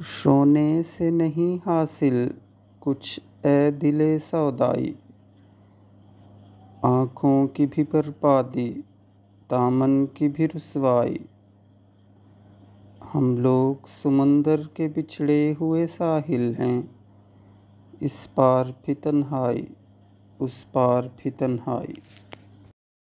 रोने से नहीं हासिल कुछ ए दिले सौदाई आँखों की भी बर्बादी दामन की भी रसवाई हम लोग समंदर के बिछड़े हुए साहिल हैं इस पार भी तन्हाई उस पार भी तन्हाई